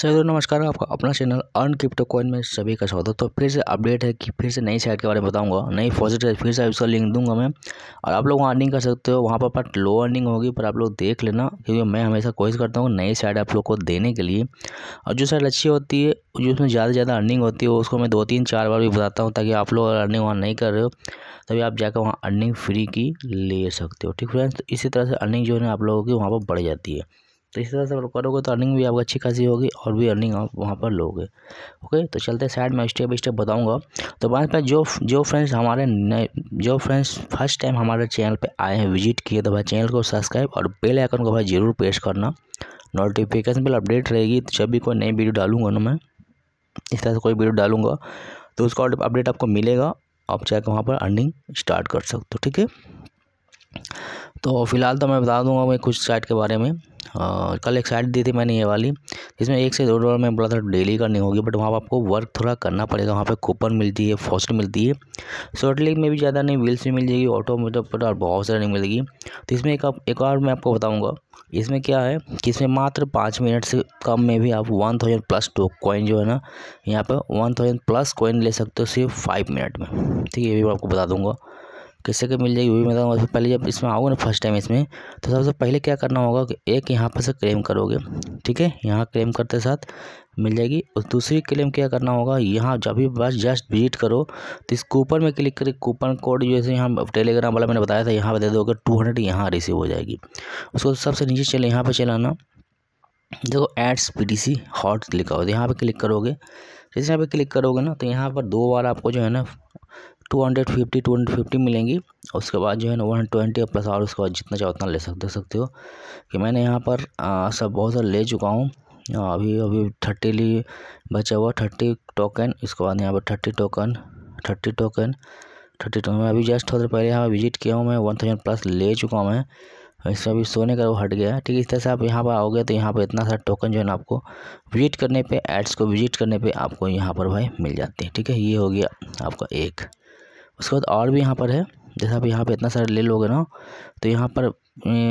sir नमस्कार आपका अपना चैनल अर्न क्रिप्टो कॉइन में सभी का स्वागत है तो फिर से अपडेट है कि फिर से नई साइट के बारे में बताऊंगा नई फॉजिट है फिर से उसका लिंक दूंगा मैं और आप लोग वहाँ अर्निंग कर सकते हो वहाँ पर बट लो अर्निंग होगी पर आप लोग देख लेना क्योंकि मैं हमेशा कोशिश करता हूँ नई साइट आप लोग को देने के लिए और जो साइड अच्छी होती है जो उसमें ज़्यादा से ज़्यादा अर्निंग होती है उसको मैं दो तीन चार बार भी बताता हूँ ताकि आप लोग अर्निंग वहाँ नहीं कर रहे हो तभी आप जाकर वहाँ अर्निंग फ्री की ले सकते हो ठीक फ्रेंड्स तो इसी तरह से अर्निंग जो है आप लोगों की वहाँ पर बढ़ जाती है तो इस तरह से अगर करोगे तो अर्निंग भी आपको अच्छी खासी होगी और भी अर्निंग आप वहाँ पर लोगे ओके तो चलते साइड में स्टेप बाई स्टेप बताऊँगा तो बाद में जो जो फ्रेंड्स हमारे नए जो फ्रेंड्स फर्स्ट टाइम हमारे चैनल पे आए हैं विजिट किए तो भाई चैनल को सब्सक्राइब और बेल आइकन को भाई ज़रूर प्रेस करना नोटिफिकेशन बिल अपडेट रहेगी तो जब भी कोई नई वीडियो डालूंगा ना मैं इस तरह से कोई वीडियो डालूंगा तो उसका अपडेट आपको मिलेगा आप जाकर वहाँ पर अर्निंग स्टार्ट कर सकते हो ठीक है तो फिलहाल तो मैं बता दूंगा मैं कुछ साइट के बारे में आ, कल एक साइट दी थी मैंने ये वाली जिसमें एक से दो डॉलर में बोला था डेली करनी होगी बट वहाँ पर आपको वर्क थोड़ा करना पड़ेगा वहाँ पे कूपन मिलती है फॉस्ट मिलती है शॉर्ट में भी ज़्यादा नहीं व्हील्स भी मिल जाएगी ऑटो तो और बहुत सारी नहीं मिलेगी तो इसमें एक, आप एक और मैं आपको बताऊँगा इसमें क्या है कि इसमें मात्र पाँच मिनट से कम में भी आप one thousand plus two coin जो है ना यहाँ पर वन थाउजेंड प्लस कॉइन ले सकते हो सिर्फ फाइव मिनट में ठीक है ये भी मैं आपको बता दूँगा कैसे के मिल जाएगी वो भी बताऊँगा तो पहले जब इसमें आओगे ना फर्स्ट टाइम इसमें तो सबसे पहले क्या करना होगा कि एक यहाँ पर से क्लेम करोगे ठीक है यहाँ क्लेम करते साथ मिल जाएगी और दूसरी क्लेम क्या करना होगा यहाँ जब भी बस जस्ट विजिट करो तो इस कूपन में क्लिक करके कूपन कोड जैसे यहाँ टेलीग्राम वाला मैंने बताया था यहाँ पर दे दोगे टू हंड्रेड यहाँ रिसीव हो जाएगी उसको सबसे नीचे चले यहाँ पर चलाना देखो ads P T C hot लिखा हो तो यहाँ पर क्लिक करोगे जैसे यहाँ पर क्लिक करोगे ना तो यहाँ पर दो बार आपको जो है ना two hundred fifty two hundred fifty मिलेंगी और उसके बाद जो है ना वन ट्वेंटी प्लस और उसके बाद जितना चाहो उतना ले सकते देख सकते हो कि मैंने यहाँ पर आ, सब बहुत सारे ले चुका हूँ अभी अभी थर्टी ली बचा हुआ थर्टी टोकन इसके बाद यहाँ पर thirty token thirty token thirty token मैं अभी जस्ट थोड़ा देर पहले यहाँ पर विजिट किया हूँ मैं वन थाउजेंड प्लस ले चुका हूँ मैं इसमें अभी सोने का वो हट गया है ठीक है इस तरह से आप यहाँ पर आओगे तो यहाँ पर इतना सारा टोकन जो है ना आपको विजिट करने पे एड्स को विजिट करने पे आपको यहाँ पर भाई मिल जाते हैं ठीक है ये हो गया आपका एक उसके बाद और भी यहाँ पर है जैसा आप यहाँ पे इतना सारा ले लोगे ना तो यहाँ पर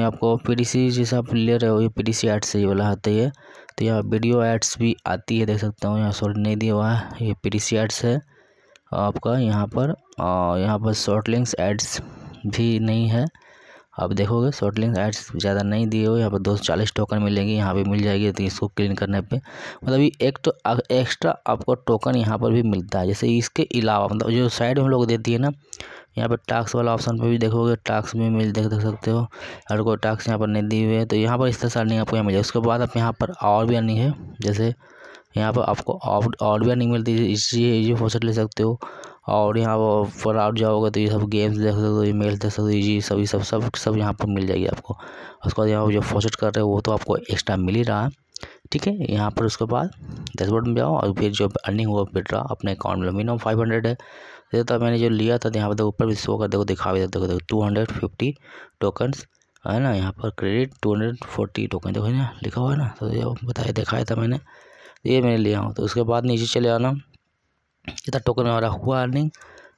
आपको पी डी सी जैसे आप ले रहे हो ये पी डी सी एड्स ये वाला ही है तो यहाँ वीडियो एड्स भी आती है देख सकता हूँ यहाँ सॉरी नहीं दिया हुआ है ये पी डी सी एड्स है आपका यहाँ पर और यहाँ पर शॉर्ट लिंक्स एड्स भी नहीं है आप देखोगे शॉर्ट लिंक एड्स ज़्यादा नहीं दिए हो यहाँ पर दो सौ चालीस टोकन मिलेंगे यहाँ पे मिल जाएगी तो इसको क्लीन करने पे मतलब ये एक तो एक्स्ट्रा आपको टोकन यहाँ पर भी मिलता है जैसे इसके अलावा मतलब जो साइड हम लोग देती है ना यहाँ पर टास्क वाला ऑप्शन पर भी देखोगे टास्क में मिल देख देख सकते हो अगर कोई टास्क यहाँ पर नहीं दिए हुए तो यहाँ पर इस तरह से अर्निंग आपको यहाँ मिल जाए उसके बाद आप यहाँ पर और भी अर्निंग है जैसे यहाँ पर आपको और भी अर्निंग मिलती है इसी ये फोर्सेट ले सकते हो और यहाँ वो फॉर आउट जाओगे तो ये सब गेम्स देख सकते हो मेल देख सकते हो जी सभी सब सब सब यहाँ पर मिल जाएगी आपको उसके बाद यहाँ पर जो फोसेट कर रहे हो वो तो आपको एक्स्ट्रा मिल ही रहा है ठीक है यहाँ पर उसके बाद डैशबोर्ड में जाओ और फिर जो अर्निंग हुआ विड्रा अपने अकाउंट में मिनिमम फाइव हंड्रेड है जैसे तो मैंने जो लिया था यहाँ पर देखो ऊपर भी शो कर देखो दिखा भी देखो देखो टू हंड्रेड फिफ्टी टोकन्स है ना यहाँ पर credit two hundred forty token देखो ना लिखा हुआ है ना तो ये बताया दिखाया था मैंने ये मैंने लिया हूँ तो उसके बाद नीचे चले आना इधर टोकन वाला हुआ अर्निंग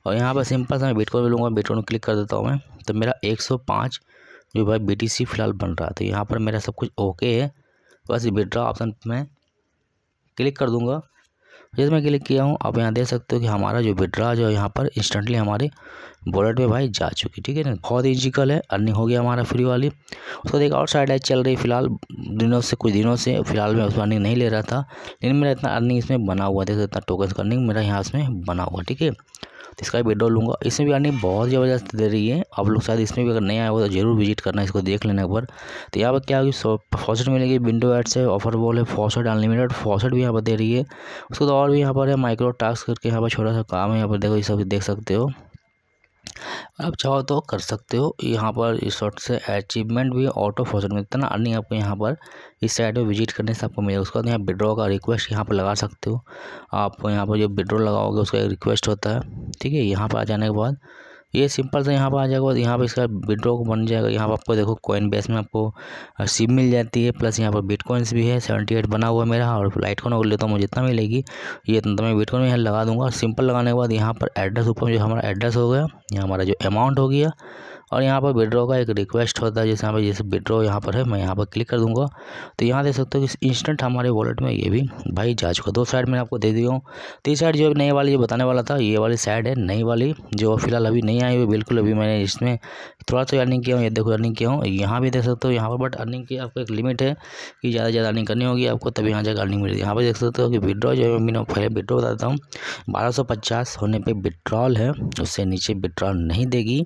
और यहाँ पर सिंपल सा मैं बिटकॉइन में लूँगा बिटकॉइन क्लिक कर देता हूँ मैं तो मेरा 105 जो भाई बी फ़िलहाल बन रहा था यहाँ पर मेरा सब कुछ ओके है बस विड्रा ऑप्शन में क्लिक कर दूँगा जैसे मैं क्लिक किया हूँ आप यहाँ देख सकते हो कि हमारा जो विड्रा जो यहाँ पर इंस्टेंटली हमारे वॉलेट में भाई जा चुकी ठीक है ना बहुत इजिकल है अर्निंग हो गया हमारा फ्री वाली उसको देख और साइड है चल रही फिलहाल दिनों से कुछ दिनों से फिलहाल मैं उसमें अर्निंग नहीं ले रहा था लेकिन मेरा इतना अर्निंग इसमें बना हुआ देख सकते इतना टोकन अर्निंग मेरा यहाँ इसमें बना हुआ ठीक है तो इसका वीडियो लूँगा इसमें भी अर्निंग बहुत ज़बरदस्त दे रही है आप लोग शायद इसमें भी अगर नया आएगा तो जरूर विजिट करना इसको देख लेना एक बार तो यहाँ पर क्या होगी फॉसेट मिलेगी विंडो एड से ऑफर बॉल है फॉसेट अनलिमिटेड फॉसेट भी यहाँ पर दे रही है उसके बाद और भी यहाँ पर है माइक्रो टास्क करके यहाँ पर छोटा सा काम है यहाँ पर देखो ये सब देख सकते हो आप चाहो तो कर सकते हो यहाँ पर इस शॉर्ट से अचीवमेंट भी ऑटो फॉर्चून में इतना अर्निंग आपको यहाँ पर इस साइड में विजिट करने से आपको मिलेगा उसके बाद यहाँ विड्रॉ का रिक्वेस्ट यहाँ पर लगा सकते हो आप यहाँ पर जो विड्रॉ लगाओगे उसका एक रिक्वेस्ट होता है ठीक है यहाँ पर आ जाने के बाद ये सिंपल से यहाँ पर आ जाएगा यहाँ पर इसका विड्रॉ बन जाएगा यहाँ पर आपको देखो कॉइन बेस में आपको सिम मिल जाती है प्लस यहाँ पर बिटकॉइंस भी है सेवेंटी एट बना हुआ है मेरा और लाइट कॉन अगर लेता हूँ मुझे जितना मिलेगी ये इतना तो मैं बिटकॉइन में यहाँ लगा दूँगा सिंपल लगाने के बाद यहाँ पर एड्रेस ऊपर जो हमारा एड्रेस हो गया यहाँ हमारा जो अमाउंट हो गया और यहाँ पर विड्रॉ का एक रिक्वेस्ट होता है जैसे यहाँ पर जैसे विड्रो यहाँ पर है मैं यहाँ पर क्लिक कर दूँगा तो यहाँ देख सकते हो कि इंस्टेंट हमारे वॉलेट में ये भी भाई जा चुका दो साइड मैंने आपको दे दिया हूँ तीन साइड जो नई वाली जो बताने वाला था ये वाली साइड है नई वाली जो फिलहाल अभी नहीं आई हुई बिल्कुल अभी मैंने इसमें थोड़ा सा तो अर्निंग किया हूँ ये देखो अर्निंग किया हूँ यहाँ भी देख सकते हो यहाँ पर बट अर्निंग की आपको एक लिमिट है कि ज़्यादा ज़्यादा अर्निंग करनी होगी आपको तभी यहाँ जाकर अर्निंग मिलेगी यहाँ पर देख सकते हो कि विड्रॉ जो है मैंने पहले विड्रॉ बताता हूँ बारह होने पर विड्रॉल है उससे नीचे विड्रॉल नहीं देगी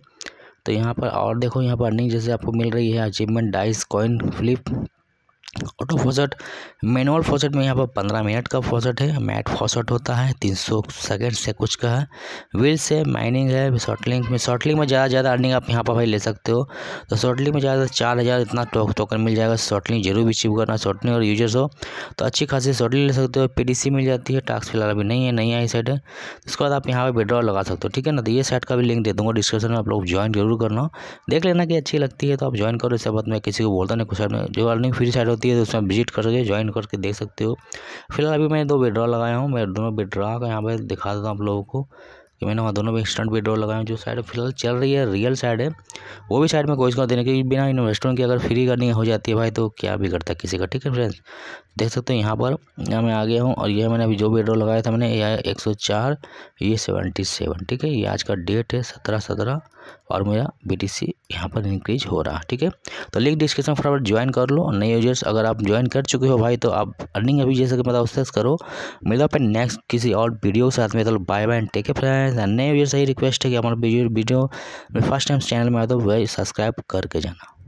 तो यहाँ पर और देखो यहाँ पर अर्निंग जैसे आपको मिल रही है achievement dice coin flip auto faucet manual faucet में यहाँ पर पंद्रह मिनट का फोसट है मैट फॉसेट होता है तीन सौ सेकेंड से कुछ का है व्हील से माइनिंग है शॉर्टलिंग में शॉर्टलिंग में ज़्यादा ज़्यादा अर्निंग आप यहाँ पर भाई ले सकते हो तो शॉर्टलिंग में ज़्यादा चार हज़ार इतना टोक टोकन मिल जाएगा शॉर्टलिंग जरूर अचीव करना शॉर्टलिंग और यूजर्स हो तो अच्छी खासी शॉर्टलिंग ले सकते हो पी मिल जाती है टास्क फिलहाल अभी नहीं है नहीं आई साइड है उसके बाद आप यहाँ पर विड्रॉ लगा सकते हो ठीक है ना तो ये साइड का भी लिंक दे दूँगा डिस्क्रिप्शन में आप लोग ज्वाइन जरूर करना देख लेना कि अच्छी लगती है तो आप ज्वाइन करो इस बात में किसी को बोलता नहीं कुछ जो अर्निंग फ्री साइड होती है तो उसमें विजिट करके ज्वाइन करके देख सकते हो फिलहाल अभी मैं दो विड्रॉ लगाया हूँ मैं दोनों विड्रॉ का यहाँ पर दिखा देता हूँ आप लोगों को कि मैंने वहाँ दोनों भी इंस्टेंट विड्रॉ लगाए जो साइड फिलहाल चल रही है रियल साइड है वो भी साइड में कोशिश कर देने की बिना इन्वेस्टमेंट की अगर फ्री करनी हो जाती है भाई तो क्या भी है किसी का ठीक है फ्रेंड्स देख सकते हो यहाँ पर यहाँ मैं आ गया हूँ और ये मैंने अभी जो विड्रॉ लगाया था मैंने यह एक सौ चार ये सेवेंटी सेवन ठीक है ये आज का डेट है सत्रह सत्रह और मेरा बी टी सी यहाँ पर इंक्रीज हो रहा है ठीक है तो लिंक डिस्क्रिप्शन फटाफट ज्वाइन कर लो नए यूजर्स अगर आप ज्वाइन कर चुके हो भाई तो आप अर्निंग अभी जैसे कि मतलब उससे करो मिलता है नेक्स्ट किसी और वीडियो के साथ में तो बाय बाय टेक है फ्रेंड्स फ्रेंड्स नए सही से ही रिक्वेस्ट है कि हमारे video video first time channel में आए तो वही सब्सक्राइब करके जाना